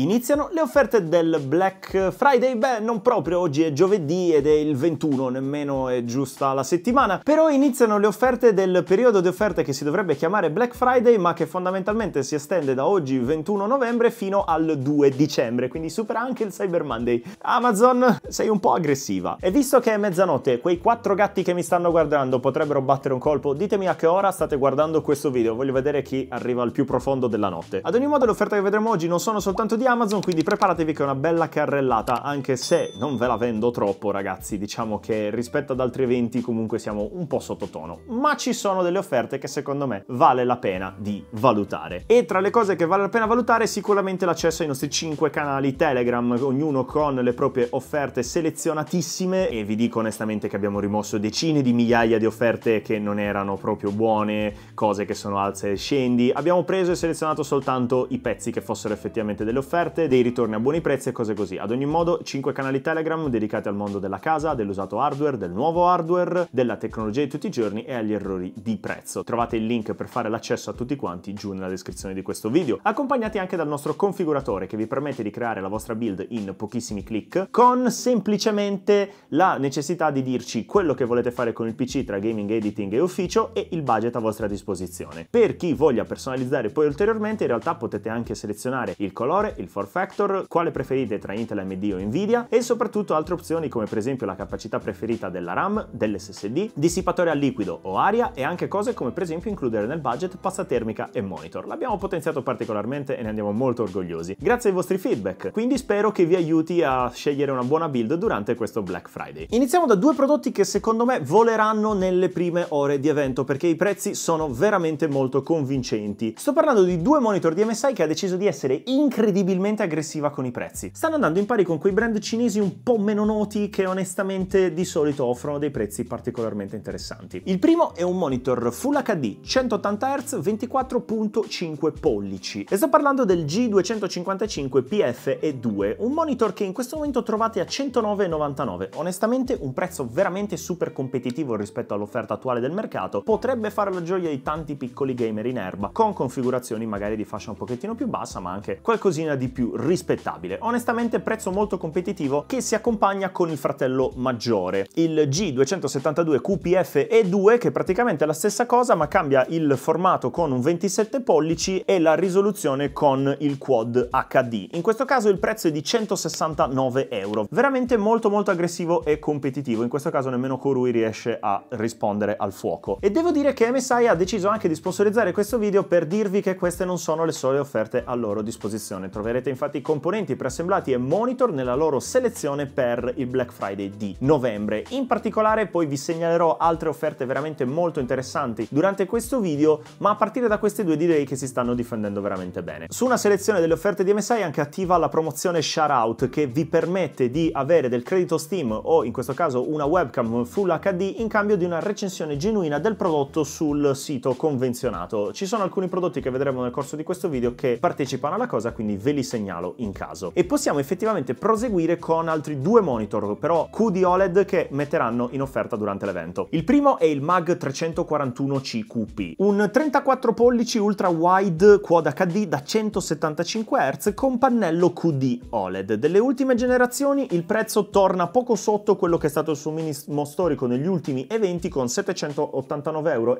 Iniziano le offerte del Black Friday, beh non proprio, oggi è giovedì ed è il 21, nemmeno è giusta la settimana, però iniziano le offerte del periodo di offerte che si dovrebbe chiamare Black Friday ma che fondamentalmente si estende da oggi 21 novembre fino al 2 dicembre, quindi supera anche il Cyber Monday. Amazon, sei un po' aggressiva. E visto che è mezzanotte, quei quattro gatti che mi stanno guardando potrebbero battere un colpo, ditemi a che ora state guardando questo video, voglio vedere chi arriva al più profondo della notte. Ad ogni modo le offerte che vedremo oggi non sono soltanto di Amazon, quindi preparatevi che è una bella carrellata, anche se non ve la vendo troppo ragazzi, diciamo che rispetto ad altri eventi comunque siamo un po' sottotono, ma ci sono delle offerte che secondo me vale la pena di valutare. E tra le cose che vale la pena valutare è sicuramente l'accesso ai nostri 5 canali Telegram, ognuno con le proprie offerte selezionatissime e vi dico onestamente che abbiamo rimosso decine di migliaia di offerte che non erano proprio buone, cose che sono alze e scendi, abbiamo preso e selezionato soltanto i pezzi che fossero effettivamente delle offerte offerte, dei ritorni a buoni prezzi e cose così. Ad ogni modo, 5 canali Telegram dedicati al mondo della casa, dell'usato hardware, del nuovo hardware, della tecnologia di tutti i giorni e agli errori di prezzo. Trovate il link per fare l'accesso a tutti quanti giù nella descrizione di questo video, accompagnati anche dal nostro configuratore che vi permette di creare la vostra build in pochissimi click con semplicemente la necessità di dirci quello che volete fare con il PC tra gaming, editing e ufficio e il budget a vostra disposizione. Per chi voglia personalizzare poi ulteriormente in realtà potete anche selezionare il colore, il 4 Factor, quale preferite tra Intel, AMD o Nvidia e soprattutto altre opzioni come per esempio la capacità preferita della RAM, dell'SSD, dissipatore a liquido o aria e anche cose come per esempio includere nel budget pasta termica e monitor. L'abbiamo potenziato particolarmente e ne andiamo molto orgogliosi. Grazie ai vostri feedback, quindi spero che vi aiuti a scegliere una buona build durante questo Black Friday. Iniziamo da due prodotti che secondo me voleranno nelle prime ore di evento perché i prezzi sono veramente molto convincenti. Sto parlando di due monitor di MSI che ha deciso di essere incredibili incredibilmente aggressiva con i prezzi. Stanno andando in pari con quei brand cinesi un po' meno noti che onestamente di solito offrono dei prezzi particolarmente interessanti. Il primo è un monitor Full HD 180 Hz 24.5 pollici e sto parlando del G255 PFE2, un monitor che in questo momento trovate a 109,99. Onestamente un prezzo veramente super competitivo rispetto all'offerta attuale del mercato, potrebbe fare la gioia di tanti piccoli gamer in erba con configurazioni magari di fascia un pochettino più bassa ma anche qualcosina di più rispettabile. Onestamente prezzo molto competitivo che si accompagna con il fratello maggiore, il G272 QPF E2 che è praticamente la stessa cosa ma cambia il formato con un 27 pollici e la risoluzione con il Quad HD. In questo caso il prezzo è di 169 euro, veramente molto molto aggressivo e competitivo, in questo caso nemmeno Corui riesce a rispondere al fuoco. E devo dire che MSI ha deciso anche di sponsorizzare questo video per dirvi che queste non sono le sole offerte a loro disposizione. Troverete Troverete infatti i componenti preassemblati e monitor nella loro selezione per il Black Friday di novembre. In particolare poi vi segnalerò altre offerte veramente molto interessanti durante questo video, ma a partire da queste due direi che si stanno difendendo veramente bene. Su una selezione delle offerte di MSI è anche attiva la promozione Shoutout che vi permette di avere del credito Steam o in questo caso una webcam Full HD in cambio di una recensione genuina del prodotto sul sito convenzionato. Ci sono alcuni prodotti che vedremo nel corso di questo video che partecipano alla cosa, quindi ve li li segnalo in caso. E possiamo effettivamente proseguire con altri due monitor, però QD OLED che metteranno in offerta durante l'evento. Il primo è il MAG 341CQP, un 34 pollici ultra wide Quad HD da 175 Hz con pannello QD OLED. Delle ultime generazioni il prezzo torna poco sotto quello che è stato il suo minimo storico negli ultimi eventi con 789,99 euro.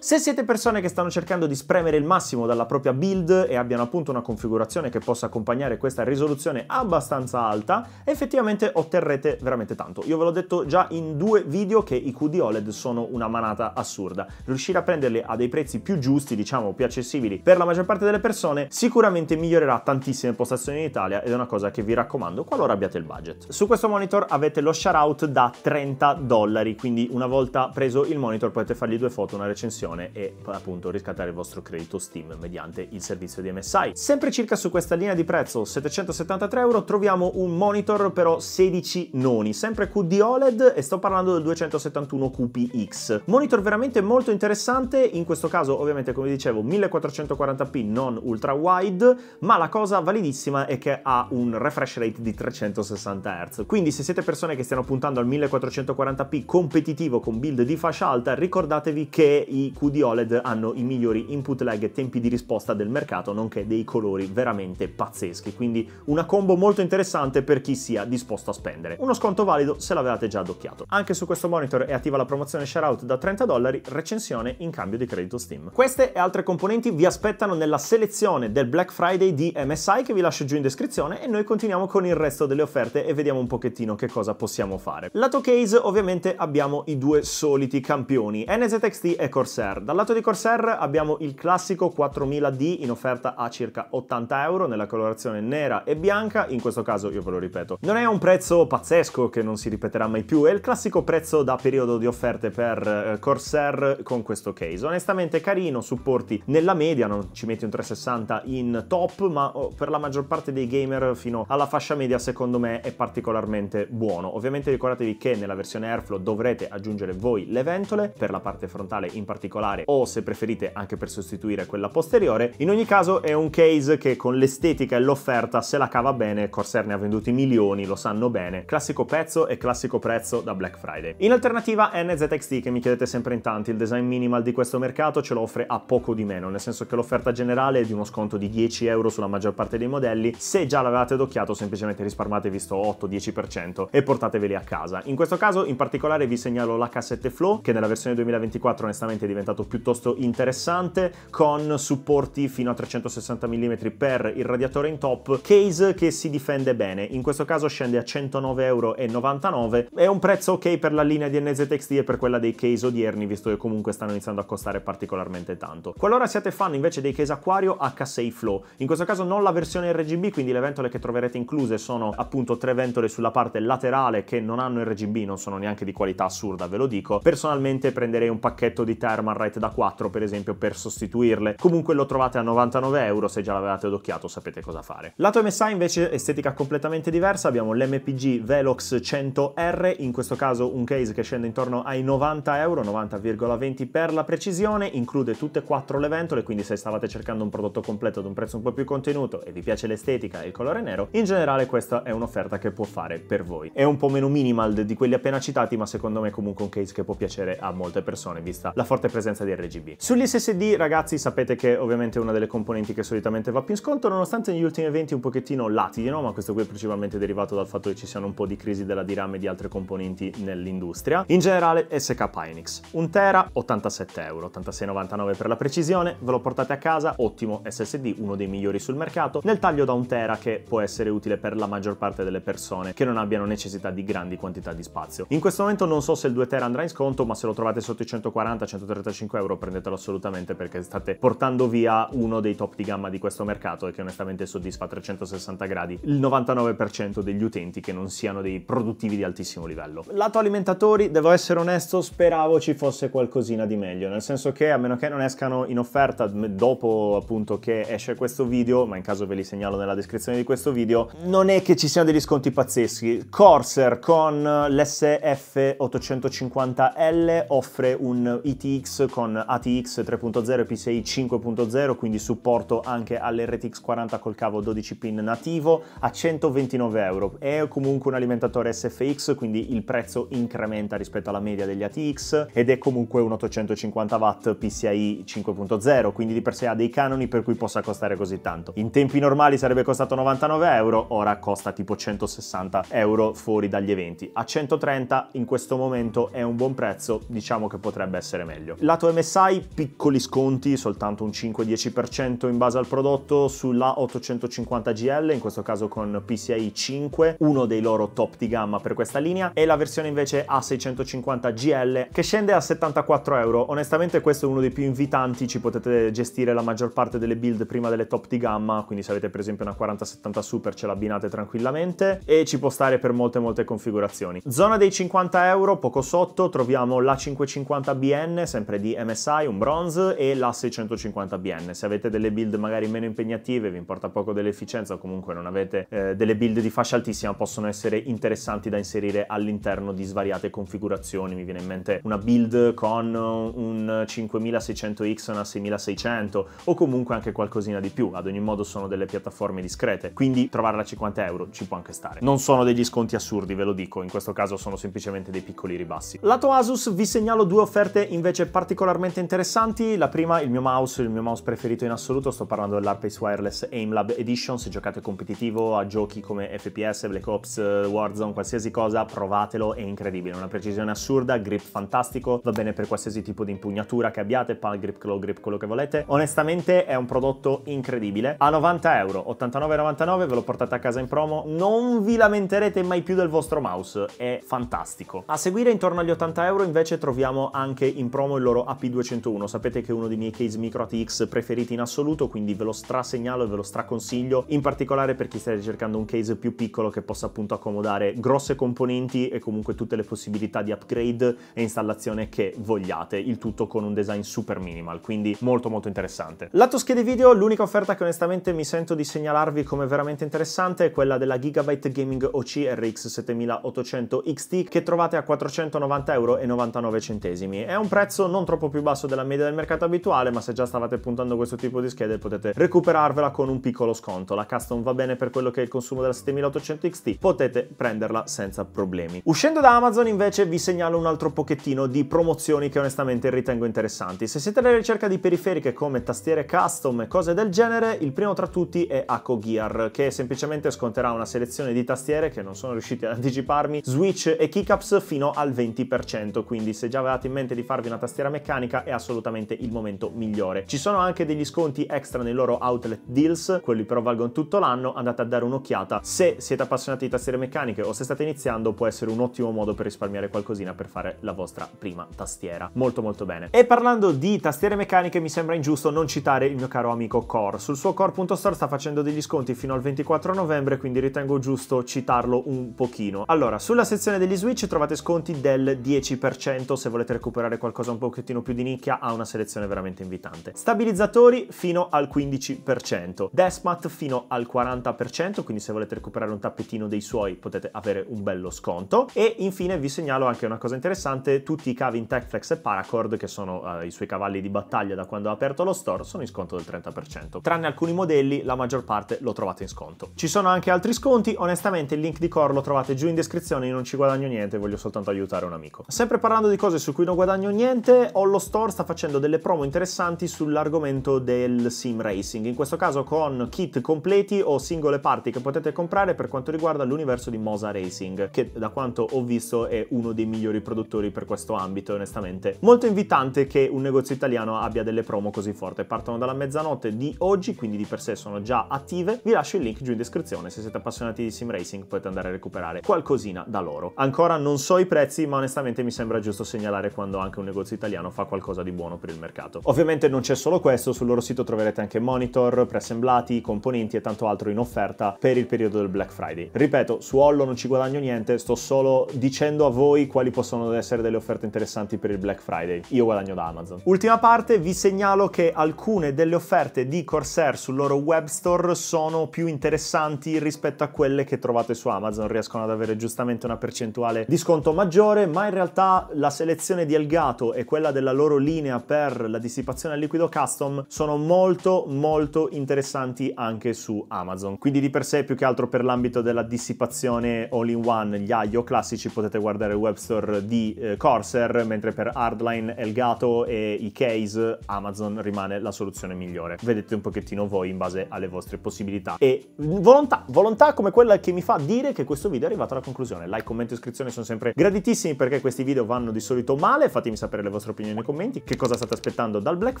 Se siete persone che stanno cercando di spremere il massimo dalla propria build e abbiano appunto una configurazione che possa accompagnare questa risoluzione abbastanza alta, effettivamente otterrete veramente tanto. Io ve l'ho detto già in due video che i QD OLED sono una manata assurda. Riuscire a prenderli a dei prezzi più giusti, diciamo più accessibili per la maggior parte delle persone, sicuramente migliorerà tantissime postazioni in Italia ed è una cosa che vi raccomando qualora abbiate il budget. Su questo monitor avete lo shout out da 30 dollari, quindi una volta preso il monitor potete fargli due foto, una recensione e appunto riscattare il vostro credito Steam mediante il servizio di MSI. Se Sempre circa su questa linea di prezzo, 773 euro, troviamo un monitor però 16 noni, sempre QD OLED e sto parlando del 271 QPX. Monitor veramente molto interessante, in questo caso ovviamente come dicevo 1440p non ultra wide, ma la cosa validissima è che ha un refresh rate di 360 Hz. Quindi se siete persone che stiano puntando al 1440p competitivo con build di fascia alta, ricordatevi che i QD OLED hanno i migliori input lag e tempi di risposta del mercato, nonché dei colori colori veramente pazzeschi, quindi una combo molto interessante per chi sia disposto a spendere. Uno sconto valido se l'avevate già adocchiato. Anche su questo monitor è attiva la promozione share-out da 30 dollari, recensione in cambio di credito Steam. Queste e altre componenti vi aspettano nella selezione del Black Friday di MSI che vi lascio giù in descrizione e noi continuiamo con il resto delle offerte e vediamo un pochettino che cosa possiamo fare. Lato case ovviamente abbiamo i due soliti campioni, NZXT e Corsair. Dal lato di Corsair abbiamo il classico 4000D in offerta a circa 80 euro nella colorazione nera e bianca, in questo caso io ve lo ripeto. Non è un prezzo pazzesco che non si ripeterà mai più, è il classico prezzo da periodo di offerte per eh, Corsair con questo case. Onestamente carino, supporti nella media, non ci metti un 360 in top, ma oh, per la maggior parte dei gamer fino alla fascia media secondo me è particolarmente buono. Ovviamente ricordatevi che nella versione Airflow dovrete aggiungere voi le ventole, per la parte frontale in particolare, o se preferite anche per sostituire quella posteriore. In ogni caso è un case Chase che con l'estetica e l'offerta se la cava bene, Corsair ne ha venduti milioni, lo sanno bene, classico pezzo e classico prezzo da Black Friday. In alternativa NZXT che mi chiedete sempre in tanti, il design minimal di questo mercato ce lo offre a poco di meno, nel senso che l'offerta generale è di uno sconto di 10 euro sulla maggior parte dei modelli, se già l'avevate d'occhiato semplicemente risparmate visto 8-10% e portateveli a casa. In questo caso in particolare vi segnalo la 7 Flow che nella versione 2024 onestamente è diventato piuttosto interessante con supporti fino a 360 mm mm per il radiatore in top, case che si difende bene, in questo caso scende a 109,99€, è un prezzo ok per la linea di NZXT e per quella dei case odierni, visto che comunque stanno iniziando a costare particolarmente tanto. Qualora siate fan invece dei case acquario H6 Flow, in questo caso non la versione RGB, quindi le ventole che troverete incluse sono appunto tre ventole sulla parte laterale che non hanno RGB, non sono neanche di qualità assurda, ve lo dico. Personalmente prenderei un pacchetto di Thermalright da 4 per esempio per sostituirle, comunque lo trovate a 99€ se già la avevate adocchiato sapete cosa fare. Lato MSI invece estetica completamente diversa, abbiamo l'MPG Velox 100R, in questo caso un case che scende intorno ai 90 euro, 90,20 per la precisione, include tutte e quattro le ventole, quindi se stavate cercando un prodotto completo ad un prezzo un po' più contenuto e vi piace l'estetica e il colore nero, in generale questa è un'offerta che può fare per voi. È un po' meno minimal di quelli appena citati, ma secondo me comunque un case che può piacere a molte persone, vista la forte presenza di RGB. Sugli SSD, ragazzi, sapete che ovviamente una delle componenti che solitamente sicuramente va più in sconto nonostante negli ultimi eventi un pochettino latino, ma questo qui è principalmente derivato dal fatto che ci siano un po' di crisi della e di altre componenti nell'industria. In generale SK Hynix, 1 tera, 87 euro, 86,99 per la precisione, ve lo portate a casa, ottimo SSD, uno dei migliori sul mercato, nel taglio da 1 tera che può essere utile per la maggior parte delle persone che non abbiano necessità di grandi quantità di spazio. In questo momento non so se il 2 tera andrà in sconto, ma se lo trovate sotto i 140-135 euro prendetelo assolutamente perché state portando via uno dei top di gamma di questo questo mercato e che onestamente soddisfa 360 gradi il 99% degli utenti che non siano dei produttivi di altissimo livello. Lato alimentatori, devo essere onesto, speravo ci fosse qualcosina di meglio, nel senso che a meno che non escano in offerta dopo appunto che esce questo video, ma in caso ve li segnalo nella descrizione di questo video, non è che ci siano degli sconti pazzeschi. Corsair con l'SF 850L offre un ITX con ATX 3.0 e PCI 5.0, quindi supporto anche a all'RTX 40 col cavo 12 pin nativo a 129 euro. È comunque un alimentatore SFX, quindi il prezzo incrementa rispetto alla media degli ATX ed è comunque un 850 watt PCI 5.0, quindi di per sé ha dei canoni per cui possa costare così tanto. In tempi normali sarebbe costato 99 euro, ora costa tipo 160 euro fuori dagli eventi. A 130 in questo momento è un buon prezzo, diciamo che potrebbe essere meglio. Lato MSI piccoli sconti, soltanto un 5-10% in base al prodotto prodotto sulla 850 GL, in questo caso con PCI 5, uno dei loro top di gamma per questa linea, e la versione invece A650 GL che scende a 74 euro. Onestamente questo è uno dei più invitanti, ci potete gestire la maggior parte delle build prima delle top di gamma, quindi se avete per esempio una 4070 Super ce l'abbinate tranquillamente e ci può stare per molte molte configurazioni. Zona dei 50 euro, poco sotto, troviamo la 550 BN, sempre di MSI, un bronze, e la 650 BN. Se avete delle build magari meno impegnative, vi importa poco dell'efficienza o comunque non avete eh, delle build di fascia altissima, possono essere interessanti da inserire all'interno di svariate configurazioni. Mi viene in mente una build con un 5600X, una 6600 o comunque anche qualcosina di più. Ad ogni modo sono delle piattaforme discrete, quindi trovarla a 50 euro ci può anche stare. Non sono degli sconti assurdi, ve lo dico, in questo caso sono semplicemente dei piccoli ribassi. Lato Asus vi segnalo due offerte invece particolarmente interessanti. La prima, il mio mouse, il mio mouse preferito in assoluto, sto parlando della l'Arpace Wireless AimLab Edition, se giocate competitivo a giochi come FPS, Black Ops, eh, Warzone, qualsiasi cosa, provatelo, è incredibile, una precisione assurda, grip fantastico, va bene per qualsiasi tipo di impugnatura che abbiate, pal grip, claw grip, quello che volete. Onestamente è un prodotto incredibile, a 90 euro, 89,99 ve lo portate a casa in promo, non vi lamenterete mai più del vostro mouse, è fantastico. A seguire intorno agli 80 euro invece troviamo anche in promo il loro AP201, sapete che è uno dei miei case micro ATX preferiti in assoluto, quindi ve lo strasegnalo e ve lo straconsiglio, in particolare per chi sta cercando un case più piccolo che possa appunto accomodare grosse componenti e comunque tutte le possibilità di upgrade e installazione che vogliate, il tutto con un design super minimal, quindi molto molto interessante. Lato schede video, l'unica offerta che onestamente mi sento di segnalarvi come veramente interessante è quella della Gigabyte Gaming OC RX 7800 XT che trovate a 490,99€. È un prezzo non troppo più basso della media del mercato abituale, ma se già stavate puntando questo tipo di schede potete recuperare recuperarvela con un piccolo sconto. La custom va bene per quello che è il consumo della 7800 XT, potete prenderla senza problemi. Uscendo da Amazon invece vi segnalo un altro pochettino di promozioni che onestamente ritengo interessanti. Se siete alla ricerca di periferiche come tastiere custom e cose del genere, il primo tra tutti è Aco Gear, che semplicemente sconterà una selezione di tastiere che non sono riusciti ad anticiparmi, Switch e Keycaps fino al 20%, quindi se già avevate in mente di farvi una tastiera meccanica è assolutamente il momento migliore. Ci sono anche degli sconti extra nei loro outlet deals, quelli però valgono tutto l'anno, andate a dare un'occhiata. Se siete appassionati di tastiere meccaniche o se state iniziando può essere un ottimo modo per risparmiare qualcosina per fare la vostra prima tastiera. Molto molto bene. E parlando di tastiere meccaniche mi sembra ingiusto non citare il mio caro amico Core. Sul suo core.store sta facendo degli sconti fino al 24 novembre, quindi ritengo giusto citarlo un pochino. Allora, sulla sezione degli Switch trovate sconti del 10% se volete recuperare qualcosa un pochettino più di nicchia, ha una selezione veramente invitante. Stabilizzatori fino al 15 10%, Desmat fino al 40%, quindi se volete recuperare un tappetino dei suoi potete avere un bello sconto. E infine vi segnalo anche una cosa interessante, tutti i cavi in Techflex e Paracord, che sono eh, i suoi cavalli di battaglia da quando ha aperto lo store, sono in sconto del 30%. Tranne alcuni modelli, la maggior parte lo trovate in sconto. Ci sono anche altri sconti, onestamente il link di Core lo trovate giù in descrizione, io non ci guadagno niente, voglio soltanto aiutare un amico. Sempre parlando di cose su cui non guadagno niente, Hollow Store sta facendo delle promo interessanti sull'argomento del sim racing publishing, in questo caso con kit completi o singole parti che potete comprare per quanto riguarda l'universo di Mosa Racing, che da quanto ho visto è uno dei migliori produttori per questo ambito, onestamente. Molto invitante che un negozio italiano abbia delle promo così forti. Partono dalla mezzanotte di oggi, quindi di per sé sono già attive. Vi lascio il link giù in descrizione, se siete appassionati di sim racing potete andare a recuperare qualcosina da loro. Ancora non so i prezzi, ma onestamente mi sembra giusto segnalare quando anche un negozio italiano fa qualcosa di buono per il mercato. Ovviamente non c'è solo questo, sul loro sito troverete anche monitor monitor, preassemblati, componenti e tanto altro in offerta per il periodo del Black Friday. Ripeto, su Hollow non ci guadagno niente, sto solo dicendo a voi quali possono essere delle offerte interessanti per il Black Friday. Io guadagno da Amazon. Ultima parte, vi segnalo che alcune delle offerte di Corsair sul loro web store sono più interessanti rispetto a quelle che trovate su Amazon, riescono ad avere giustamente una percentuale di sconto maggiore, ma in realtà la selezione di Elgato e quella della loro linea per la dissipazione al liquido custom sono molto molto molto interessanti anche su Amazon. Quindi di per sé più che altro per l'ambito della dissipazione all-in-one, gli IO classici potete guardare il web store di eh, Corsair, mentre per Hardline, Elgato e i case Amazon rimane la soluzione migliore. Vedete un pochettino voi in base alle vostre possibilità e volontà, volontà come quella che mi fa dire che questo video è arrivato alla conclusione. Like, commento e iscrizione sono sempre graditissimi perché questi video vanno di solito male, fatemi sapere le vostre opinioni nei commenti, che cosa state aspettando dal Black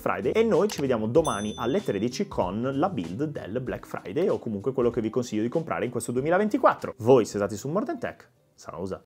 Friday e noi ci vediamo domani alle 13 economici con la build del Black Friday o comunque quello che vi consiglio di comprare in questo 2024. Voi, se state su More Tech, sarà Sanosa.